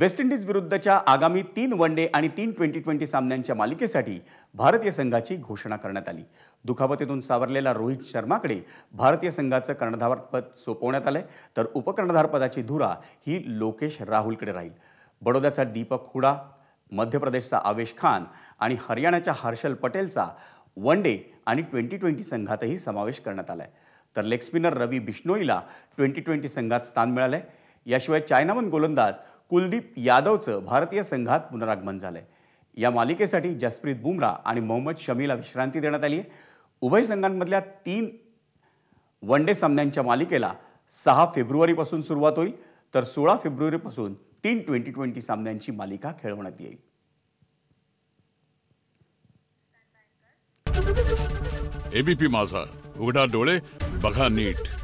West Indies विरुद्धच्या आगामी तीन वन डे आणि तीन ट्वेंटी ट्वेंटी सामन्यांच्या मालिकेसाठी भारतीय संघाची घोषणा करण्यात आली दुखापतीतून सावरलेला रोहित शर्माकडे भारतीय संघाचं कर्णधारपद सोपवण्यात आलंय तर उपकर्णधारपदाची धुरा ही लोकेश राहुलकडे राहील बडोद्याचा दीपक हुडा मध्य प्रदेशचा आवेश खान आणि हरियाणाच्या हर्षल पटेलचा वन डे आणि ट्वेंटी ट्वेंटी संघातही समावेश करण्यात आला आहे तर लेग स्पिनर रवी बिश्नोईला ट्वेंटी ट्वेंटी संघात स्थान मिळालं आहे याशिवाय चायनामन गोलंदाज कुलदीप यादवचं भारतीय संघात पुनरागमन झालं आहे या मालिकेसाठी जसप्रीत बुमरा आणि मोहम्मद शमीला विश्रांती देण्यात आली आहे उभय संघांमधल्या तीन वन डे सामन्यांच्या मालिकेला सहा फेब्रुवारीपासून सुरुवात होईल तर सोळा फेब्रुवारीपासून तीन ट्वेंटी ट्वेंटी सामन्यांची मालिका खेळवण्यात येईल एबीपी माझा उघडा डोळे बघा नीट